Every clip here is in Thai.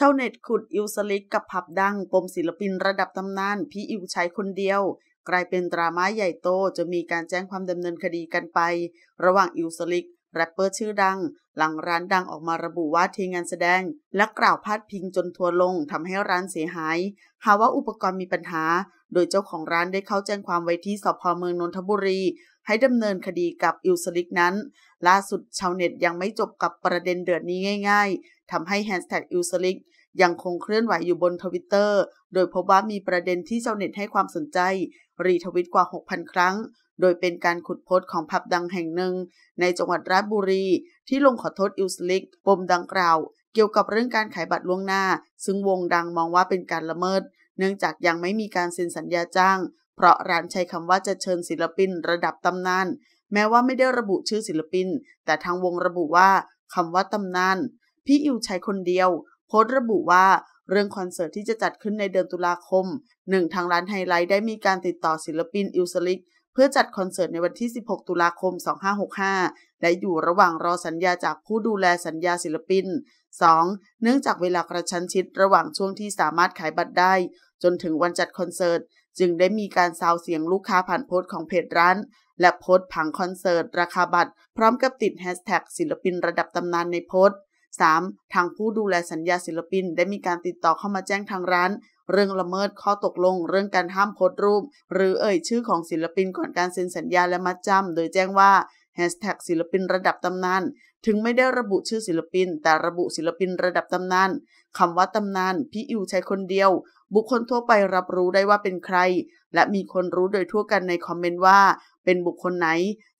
ชาวเน็ตขุดอิวสลิกกับผับดัง ปมศิลปินระดับตำนาน พี่อิวใช้คนเดียว กลายเป็นดราม่าใหญ่โตจะมีการแจ้งความดำเนินคดีกันไป ระหว่างอิวสลิกแรปเปอร์ชื่อดัง หลังร้านดังออกมาระบุว่าทีงานแสดง และกล่าวพาดพิงจนทัวลงทำให้ร้านเสียหาย หาว่าอุปกรณ์มีปัญหา โดยเจ้าของร้านได้เข้าแจ้งความไว้ที่สพเมืองนนทบุรี ให้ดำเนินคดีกับอิวสลิกนั้น ล่าสุดชาวเน็ตยังไม่จบกับประเด็นเดือดนี้ง่ายๆทำให้แฮชแท็กอิวสลิก ยังคงเคลื่อนไหวอยู่บนทวิตเตอร์โดยพบว่ามีประเด็นที่ชาวเน็ตให้ความสนใจรีทวิตกว่า6,000 ครั้งโดยเป็นการขุดพบของผับดังแห่งหนึ่ง ในจังหวัดราชบุรี ที่ลงขอโทษอิวสลิก ปมดังกล่าว เกี่ยวกับเรื่องการขายบัตรล่วงหน้า ซึ่งวงดังมองว่าเป็นการละเมิด เนื่องจากยังไม่มีการเซ็นสัญญาจ้าง เพราะร้านใช้คำว่าจะเชิญศิลปินระดับตำนาน แม้ว่าไม่ได้ระบุชื่อศิลปิน แต่ทางวงระบุว่าคำว่าตำนาน พี่อิวใช้คนเดียว โพสต์ระบุว่าเรื่องคอนเสิร์ตที่จะจัดขึ้นในเดือนตุลาคมหนึ่งทางร้านไฮไลท์ได้มีการติดต่อศิลปินอิวสลิกพื่อจัดคอนเสิร์ตในวันที่ 16 ตุลาคม 2565 และอยู่ระหว่างรอสัญญาจากผู้ดูแลสัญญาศิลปิน 2. เนื่องจากเวลากระชั้นชิดระหว่างช่วงที่สามารถขายบัตรได้ จนถึงวันจัดคอนเสิร์ต จึงได้มีการซาวเสียงลูกค้าผ่านโพสต์ของเพจร้าน และโพสต์ผังคอนเสิร์ตราคาบัตรพร้อมกับติดแฮชแท็กศิลปินระดับตำนานในโพสต์ 3. ทางผู้ดูแลสัญญาศิลปิน ได้มีการติดต่อเข้ามาแจ้งทางร้านเรื่องละเมิดข้อตกลง เรื่องการห้ามโพสต์รูป หรือเอ่ย ชื่อของศิลปินก่อนการเซ็นสัญญาและมัดจำโดยแจ้งว่าแฮชแท็กศิลปินระดับตำนาน ถึงไม่ได้ระบุชื่อศิลปิน แต่ระบุศิลปินระดับตำนาน คำว่าตำนาน พี่อิวใช้คนเดียว บุคคลทั่วไปรับรู้ได้ว่าเป็นใคร และมีคนรู้โดยทั่วกันในคอมเมนต์ว่า เป็นบุคคลไหน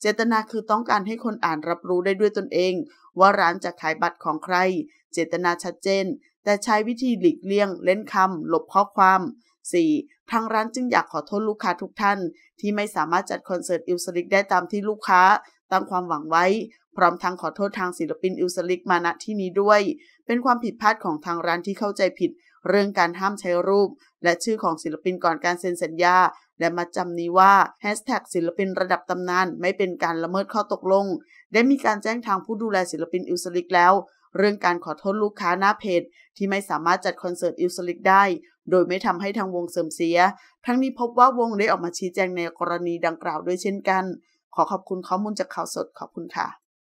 เจตนาคือต้องการให้คนอ่านรับรู้ได้ด้วยตนเอง ว่าร้านจะขายบัตรของใคร เจตนาชัดเจนแต่ใช้วิธีหลีกเลี่ยง เล่นคำ หลบข้อความ 4. ทางร้านจึงอยากขอโทษลูกค้าทุกท่าน ที่ไม่สามารถจัดคอนเสิร์ตอิลสลิก ได้ตามที่ลูกค้า ตั้งความหวังไว้ พร้อมทั้งขอโทษทางศิลปินอิลสลิกมาณที่นี้ด้วย เป็นความผิดพลาดของทางร้านที่เข้าใจผิด เรื่องการห้ามใช้รูป และชื่อของศิลปินก่อนการเซ็นสัญญา และมาจำนี้ว่าแฮชแท็กศิลปินระดับตำนานไม่เป็นการละเมิดข้อตกลง ได้มีการแจ้งทางผู้ดูแลศิลปินอิลสลิกแล้วเรื่องการขอโทษลูกค้าหน้าเพจ ที่ไม่สามารถจัดคอนเสิร์ตอิลสลิกได้ โดยไม่ทำให้ทางวงเสื่อมเสีย ทั้งนี้พบว่าวงได้ออกมาชี้แจงในกรณีดังกล่าวด้วยเช่นกัน ขอขอบคุณข้อมูลจากข่าวสดขอบคุณค่ะ